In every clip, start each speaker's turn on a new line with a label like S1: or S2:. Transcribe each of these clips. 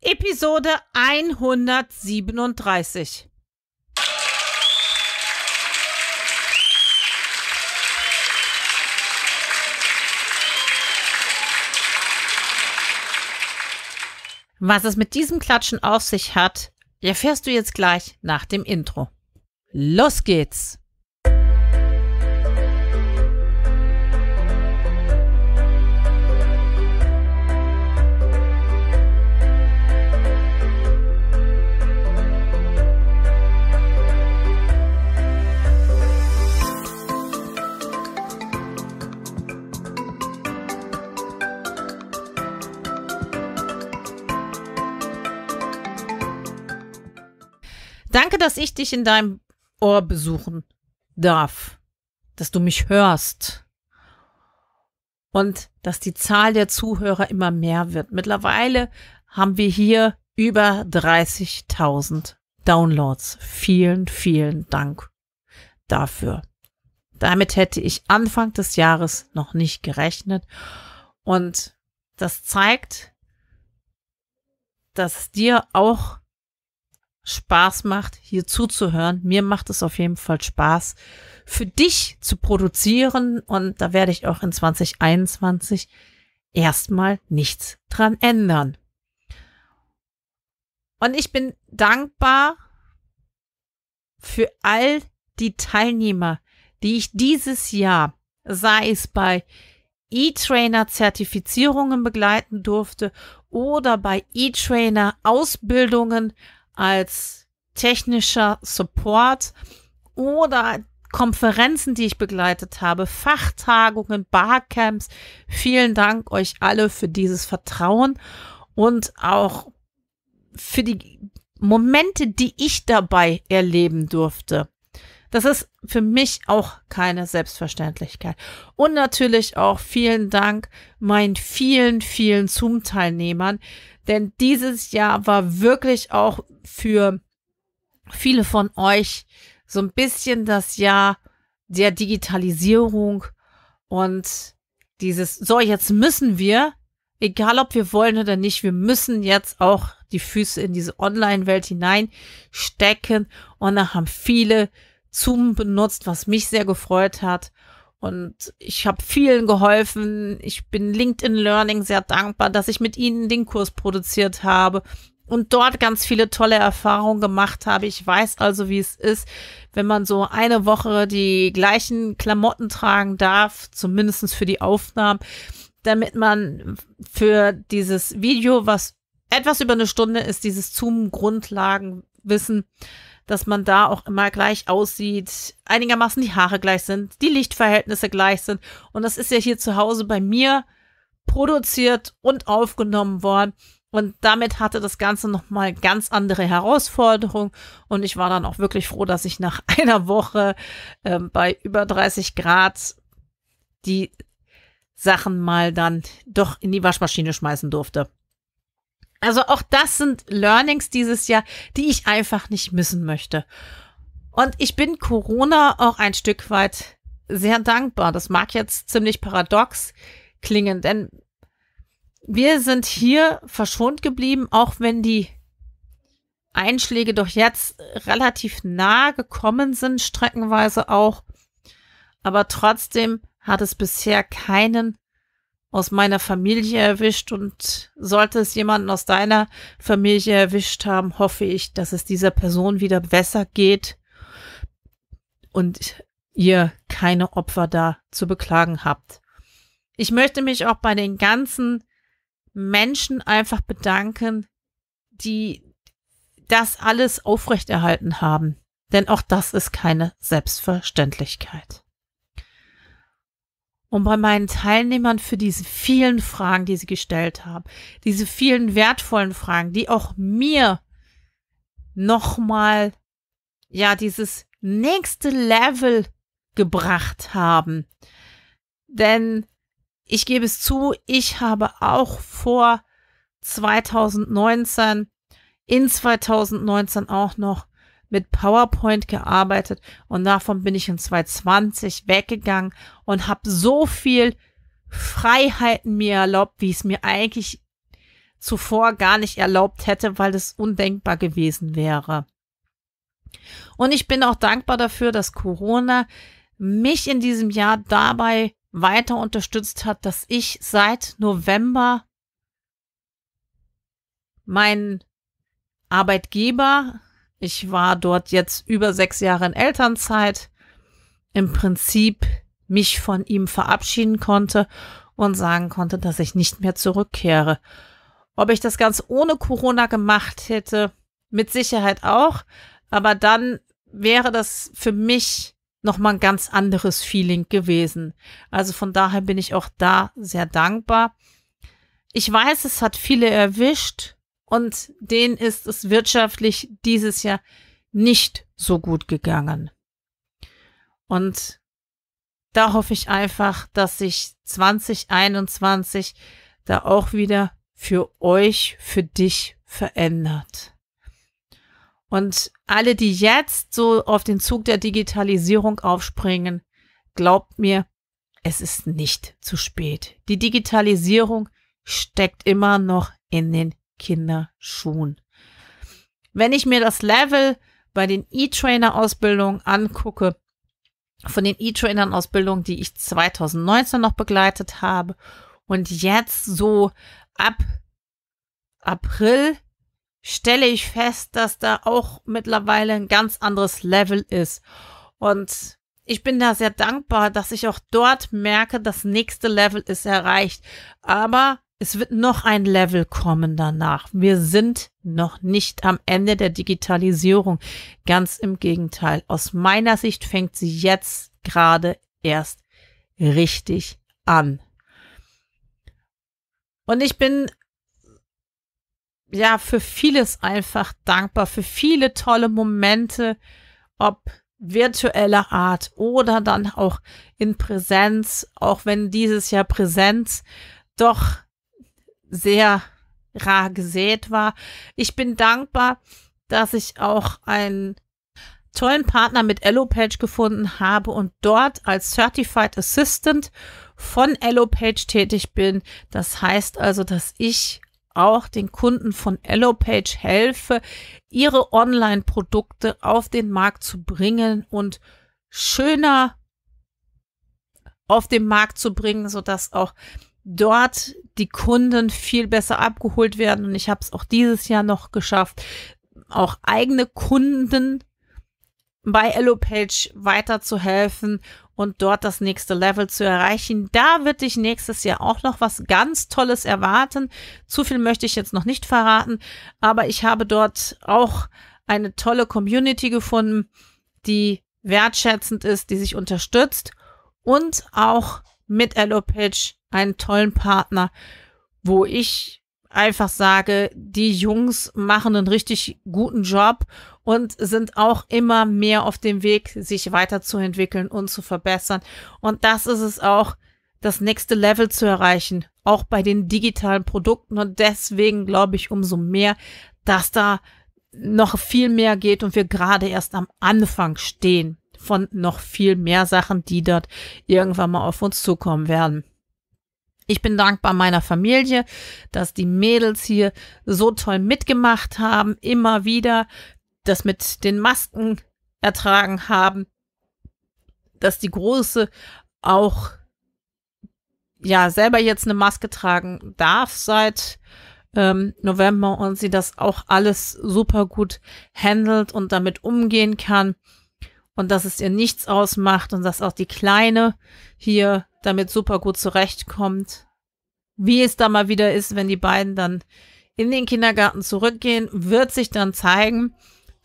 S1: Episode 137. Was es mit diesem Klatschen auf sich hat, erfährst du jetzt gleich nach dem Intro. Los geht's! dass ich dich in deinem Ohr besuchen darf, dass du mich hörst und dass die Zahl der Zuhörer immer mehr wird. Mittlerweile haben wir hier über 30.000 Downloads. Vielen, vielen Dank dafür. Damit hätte ich Anfang des Jahres noch nicht gerechnet. Und das zeigt, dass dir auch Spaß macht, hier zuzuhören. Mir macht es auf jeden Fall Spaß, für dich zu produzieren. Und da werde ich auch in 2021 erstmal nichts dran ändern. Und ich bin dankbar für all die Teilnehmer, die ich dieses Jahr, sei es bei E-Trainer-Zertifizierungen begleiten durfte oder bei E-Trainer-Ausbildungen als technischer Support oder Konferenzen, die ich begleitet habe, Fachtagungen, Barcamps. Vielen Dank euch alle für dieses Vertrauen und auch für die Momente, die ich dabei erleben durfte. Das ist für mich auch keine Selbstverständlichkeit. Und natürlich auch vielen Dank meinen vielen, vielen Zoom-Teilnehmern, denn dieses Jahr war wirklich auch für viele von euch so ein bisschen das Jahr der Digitalisierung und dieses, so jetzt müssen wir, egal ob wir wollen oder nicht, wir müssen jetzt auch die Füße in diese Online-Welt hineinstecken und da haben viele Zoom benutzt, was mich sehr gefreut hat. Und ich habe vielen geholfen. Ich bin LinkedIn Learning sehr dankbar, dass ich mit ihnen den Kurs produziert habe und dort ganz viele tolle Erfahrungen gemacht habe. Ich weiß also, wie es ist, wenn man so eine Woche die gleichen Klamotten tragen darf, zumindestens für die Aufnahmen, damit man für dieses Video, was etwas über eine Stunde ist, dieses Zoom-Grundlagenwissen dass man da auch immer gleich aussieht, einigermaßen die Haare gleich sind, die Lichtverhältnisse gleich sind. Und das ist ja hier zu Hause bei mir produziert und aufgenommen worden. Und damit hatte das Ganze nochmal ganz andere Herausforderungen. Und ich war dann auch wirklich froh, dass ich nach einer Woche äh, bei über 30 Grad die Sachen mal dann doch in die Waschmaschine schmeißen durfte. Also auch das sind Learnings dieses Jahr, die ich einfach nicht missen möchte. Und ich bin Corona auch ein Stück weit sehr dankbar. Das mag jetzt ziemlich paradox klingen, denn wir sind hier verschont geblieben, auch wenn die Einschläge doch jetzt relativ nah gekommen sind, streckenweise auch. Aber trotzdem hat es bisher keinen aus meiner Familie erwischt und sollte es jemanden aus deiner Familie erwischt haben, hoffe ich, dass es dieser Person wieder besser geht und ihr keine Opfer da zu beklagen habt. Ich möchte mich auch bei den ganzen Menschen einfach bedanken, die das alles aufrechterhalten haben. Denn auch das ist keine Selbstverständlichkeit und bei meinen Teilnehmern für diese vielen Fragen, die sie gestellt haben, diese vielen wertvollen Fragen, die auch mir nochmal, ja, dieses nächste Level gebracht haben. Denn ich gebe es zu, ich habe auch vor 2019, in 2019 auch noch mit PowerPoint gearbeitet und davon bin ich in 2020 weggegangen und habe so viel Freiheiten mir erlaubt, wie es mir eigentlich zuvor gar nicht erlaubt hätte, weil es undenkbar gewesen wäre. Und ich bin auch dankbar dafür, dass Corona mich in diesem Jahr dabei weiter unterstützt hat, dass ich seit November meinen Arbeitgeber ich war dort jetzt über sechs Jahre in Elternzeit. Im Prinzip mich von ihm verabschieden konnte und sagen konnte, dass ich nicht mehr zurückkehre. Ob ich das ganz ohne Corona gemacht hätte, mit Sicherheit auch. Aber dann wäre das für mich nochmal ein ganz anderes Feeling gewesen. Also von daher bin ich auch da sehr dankbar. Ich weiß, es hat viele erwischt und denen ist es wirtschaftlich dieses Jahr nicht so gut gegangen. Und da hoffe ich einfach, dass sich 2021 da auch wieder für euch, für dich verändert. Und alle, die jetzt so auf den Zug der Digitalisierung aufspringen, glaubt mir, es ist nicht zu spät. Die Digitalisierung steckt immer noch in den Kinder schon. Wenn ich mir das Level bei den E-Trainer-Ausbildungen angucke, von den E-Trainern-Ausbildungen, die ich 2019 noch begleitet habe und jetzt so ab April stelle ich fest, dass da auch mittlerweile ein ganz anderes Level ist. Und ich bin da sehr dankbar, dass ich auch dort merke, das nächste Level ist erreicht. Aber es wird noch ein Level kommen danach. Wir sind noch nicht am Ende der Digitalisierung. Ganz im Gegenteil. Aus meiner Sicht fängt sie jetzt gerade erst richtig an. Und ich bin ja für vieles einfach dankbar, für viele tolle Momente, ob virtueller Art oder dann auch in Präsenz, auch wenn dieses Jahr Präsenz doch sehr rar gesät war. Ich bin dankbar, dass ich auch einen tollen Partner mit Elopage gefunden habe und dort als Certified Assistant von Elopage tätig bin. Das heißt also, dass ich auch den Kunden von Elopage helfe, ihre Online-Produkte auf den Markt zu bringen und schöner auf den Markt zu bringen, sodass auch dort die Kunden viel besser abgeholt werden. Und ich habe es auch dieses Jahr noch geschafft, auch eigene Kunden bei EloPage weiterzuhelfen und dort das nächste Level zu erreichen. Da wird dich nächstes Jahr auch noch was ganz Tolles erwarten. Zu viel möchte ich jetzt noch nicht verraten, aber ich habe dort auch eine tolle Community gefunden, die wertschätzend ist, die sich unterstützt und auch mit EloPage einen tollen Partner, wo ich einfach sage, die Jungs machen einen richtig guten Job und sind auch immer mehr auf dem Weg, sich weiterzuentwickeln und zu verbessern. Und das ist es auch, das nächste Level zu erreichen, auch bei den digitalen Produkten. Und deswegen glaube ich umso mehr, dass da noch viel mehr geht und wir gerade erst am Anfang stehen von noch viel mehr Sachen, die dort irgendwann mal auf uns zukommen werden. Ich bin dankbar meiner Familie, dass die Mädels hier so toll mitgemacht haben, immer wieder das mit den Masken ertragen haben, dass die Große auch ja selber jetzt eine Maske tragen darf seit ähm, November und sie das auch alles super gut handelt und damit umgehen kann und dass es ihr nichts ausmacht und dass auch die Kleine hier damit super gut zurechtkommt. Wie es da mal wieder ist, wenn die beiden dann in den Kindergarten zurückgehen, wird sich dann zeigen,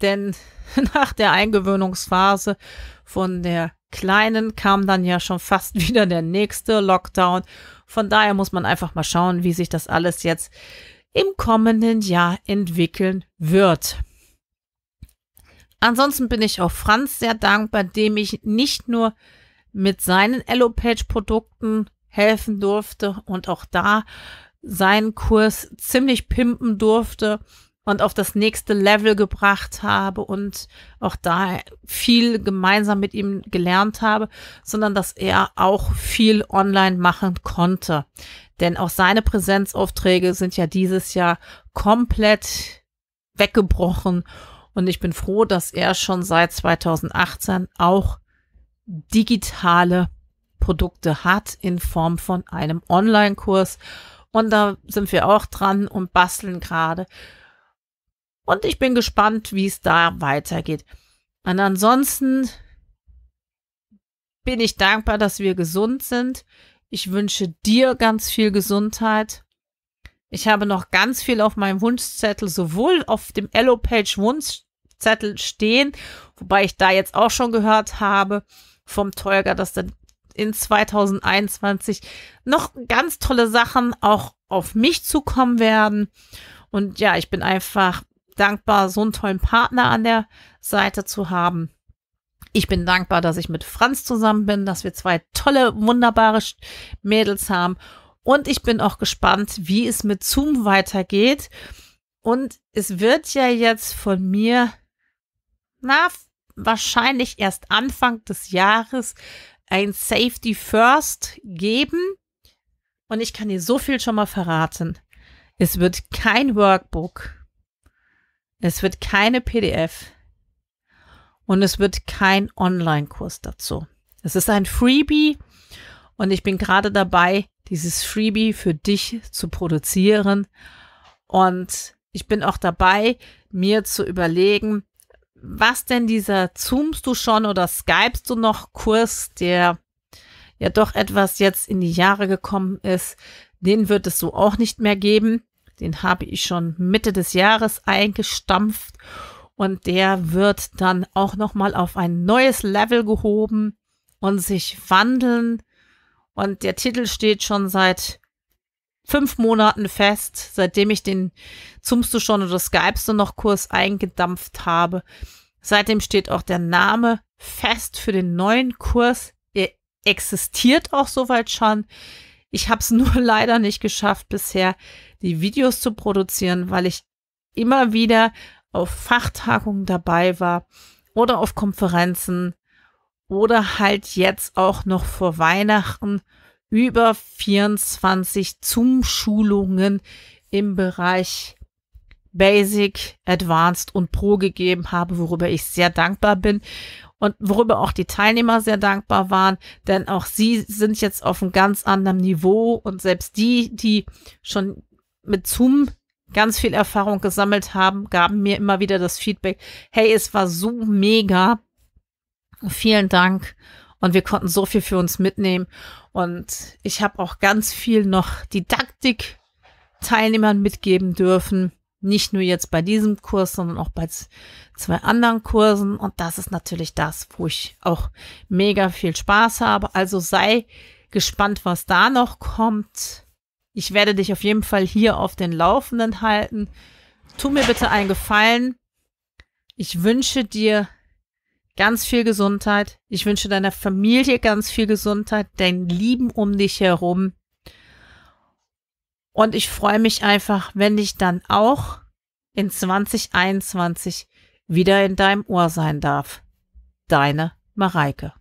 S1: denn nach der Eingewöhnungsphase von der Kleinen kam dann ja schon fast wieder der nächste Lockdown. Von daher muss man einfach mal schauen, wie sich das alles jetzt im kommenden Jahr entwickeln wird. Ansonsten bin ich auch Franz sehr dankbar, dem ich nicht nur mit seinen Allopage-Produkten helfen durfte und auch da seinen Kurs ziemlich pimpen durfte und auf das nächste Level gebracht habe und auch da viel gemeinsam mit ihm gelernt habe, sondern dass er auch viel online machen konnte. Denn auch seine Präsenzaufträge sind ja dieses Jahr komplett weggebrochen und ich bin froh, dass er schon seit 2018 auch digitale Produkte hat in Form von einem Online-Kurs. Und da sind wir auch dran und basteln gerade. Und ich bin gespannt, wie es da weitergeht. Und ansonsten bin ich dankbar, dass wir gesund sind. Ich wünsche dir ganz viel Gesundheit. Ich habe noch ganz viel auf meinem Wunschzettel, sowohl auf dem Ello Page Wunschzettel stehen, wobei ich da jetzt auch schon gehört habe vom Tolga, dass dann in 2021 noch ganz tolle Sachen auch auf mich zukommen werden. Und ja, ich bin einfach dankbar, so einen tollen Partner an der Seite zu haben. Ich bin dankbar, dass ich mit Franz zusammen bin, dass wir zwei tolle, wunderbare Mädels haben. Und ich bin auch gespannt, wie es mit Zoom weitergeht. Und es wird ja jetzt von mir, na, wahrscheinlich erst Anfang des Jahres ein Safety First geben. Und ich kann dir so viel schon mal verraten. Es wird kein Workbook. Es wird keine PDF. Und es wird kein Online-Kurs dazu. Es ist ein Freebie. Und ich bin gerade dabei, dieses Freebie für dich zu produzieren. Und ich bin auch dabei, mir zu überlegen, was denn dieser Zoomst du schon oder Skypest du noch Kurs, der ja doch etwas jetzt in die Jahre gekommen ist, den wird es so auch nicht mehr geben. Den habe ich schon Mitte des Jahres eingestampft und der wird dann auch noch mal auf ein neues Level gehoben und sich wandeln und der Titel steht schon seit fünf Monaten fest, seitdem ich den Zoomst du schon oder Skypst du noch Kurs eingedampft habe. Seitdem steht auch der Name fest für den neuen Kurs. Er existiert auch soweit schon. Ich habe es nur leider nicht geschafft bisher, die Videos zu produzieren, weil ich immer wieder auf Fachtagungen dabei war oder auf Konferenzen oder halt jetzt auch noch vor Weihnachten über 24 Zoom-Schulungen im Bereich Basic, Advanced und Pro gegeben habe, worüber ich sehr dankbar bin und worüber auch die Teilnehmer sehr dankbar waren, denn auch sie sind jetzt auf einem ganz anderen Niveau und selbst die, die schon mit Zoom ganz viel Erfahrung gesammelt haben, gaben mir immer wieder das Feedback, hey, es war so mega, Vielen Dank. Und wir konnten so viel für uns mitnehmen. Und ich habe auch ganz viel noch Didaktik-Teilnehmern mitgeben dürfen. Nicht nur jetzt bei diesem Kurs, sondern auch bei zwei anderen Kursen. Und das ist natürlich das, wo ich auch mega viel Spaß habe. Also sei gespannt, was da noch kommt. Ich werde dich auf jeden Fall hier auf den Laufenden halten. Tu mir bitte einen Gefallen. Ich wünsche dir ganz viel Gesundheit. Ich wünsche deiner Familie ganz viel Gesundheit, deinen Lieben um dich herum. Und ich freue mich einfach, wenn ich dann auch in 2021 wieder in deinem Ohr sein darf. Deine Mareike.